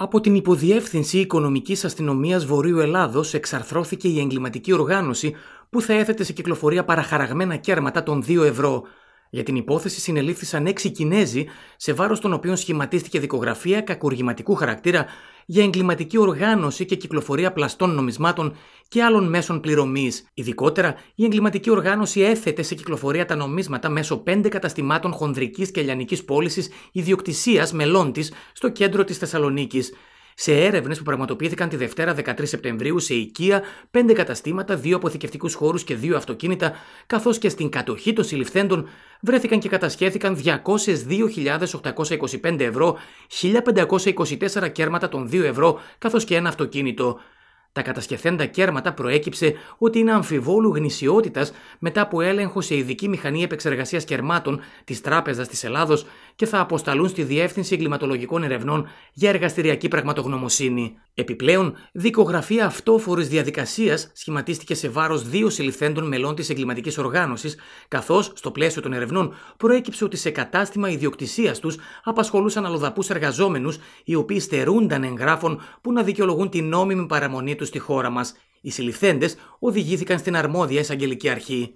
Από την Υποδιεύθυνση Οικονομικής Αστυνομίας Βορείου Ελλάδος εξαρθρώθηκε η εγκληματική οργάνωση που θα έθετε σε κυκλοφορία παραχαραγμένα κέρματα των 2 ευρώ. Για την υπόθεση συνελήφθησαν 6 Κινέζοι, σε βάρος των οποίων σχηματίστηκε δικογραφία κακουργηματικού χαρακτήρα για εγκληματική οργάνωση και κυκλοφορία πλαστών νομισμάτων και άλλων μέσων πληρωμής. Ειδικότερα, η εγκληματική οργάνωση έθετε σε κυκλοφορία τα νομίσματα μέσω πέντε καταστημάτων χονδρικής και λιανική πώλησης ιδιοκτησίας μελών της στο κέντρο της Θεσσαλονίκης. Σε έρευνες που πραγματοποιήθηκαν τη Δευτέρα 13 Σεπτεμβρίου σε οικία, πέντε καταστήματα, δύο αποθηκευτικούς χώρους και δύο αυτοκίνητα, καθώς και στην κατοχή των συλληφθέντων βρέθηκαν και κατασχέθηκαν 202.825 ευρώ, 1.524 κέρματα των 2 ευρώ, καθώς και ένα αυτοκίνητο. Τα κατασκευθέντα κέρματα προέκυψε ότι είναι αμφιβόλου γνησιότητας μετά από έλεγχο σε ειδική μηχανή επεξεργασίας κερμάτων της Τράπεζας της Ελλάδος και θα αποσταλούν στη Διεύθυνση Εγκληματολογικών Ερευνών για εργαστηριακή πραγματογνωμοσύνη. Επιπλέον, δικογραφία αυτόφορης διαδικασίας σχηματίστηκε σε βάρος δύο συλληφθέντων μελών της εγκληματικής οργάνωσης, καθώς, στο πλαίσιο των ερευνών, προέκυψε ότι σε κατάστημα ιδιοκτησίας τους απασχολούσαν αλλοδαπούς εργαζόμενους, οι οποίοι στερούνταν εγγράφων που να δικαιολογούν την νόμιμη παραμονή τους στη χώρα μας. Οι συλληφθέντες οδηγήθηκαν στην αρμόδια εισαγγελική αρχή.